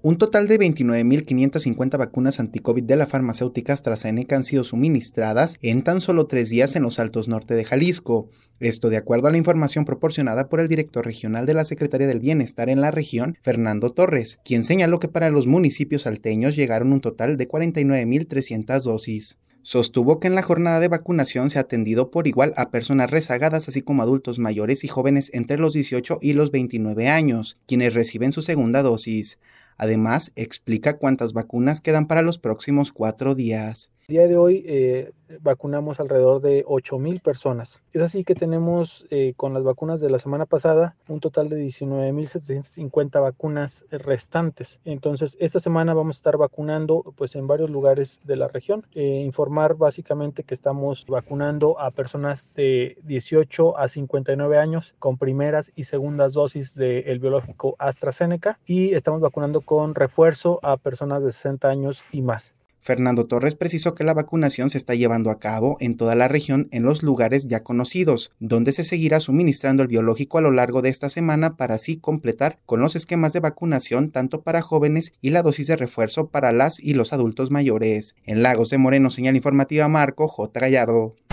Un total de 29.550 vacunas anticovid de la farmacéutica AstraZeneca han sido suministradas en tan solo tres días en los Altos Norte de Jalisco. Esto de acuerdo a la información proporcionada por el director regional de la Secretaría del Bienestar en la región, Fernando Torres, quien señaló que para los municipios alteños llegaron un total de 49.300 dosis. Sostuvo que en la jornada de vacunación se ha atendido por igual a personas rezagadas, así como adultos mayores y jóvenes entre los 18 y los 29 años, quienes reciben su segunda dosis. Además, explica cuántas vacunas quedan para los próximos cuatro días día de hoy eh, vacunamos alrededor de mil personas. Es así que tenemos eh, con las vacunas de la semana pasada un total de 19 mil 750 vacunas restantes. Entonces, esta semana vamos a estar vacunando pues en varios lugares de la región. Eh, informar básicamente que estamos vacunando a personas de 18 a 59 años con primeras y segundas dosis del biológico AstraZeneca y estamos vacunando con refuerzo a personas de 60 años y más. Fernando Torres precisó que la vacunación se está llevando a cabo en toda la región en los lugares ya conocidos, donde se seguirá suministrando el biológico a lo largo de esta semana para así completar con los esquemas de vacunación tanto para jóvenes y la dosis de refuerzo para las y los adultos mayores. En Lagos de Moreno, señal informativa Marco J. Gallardo.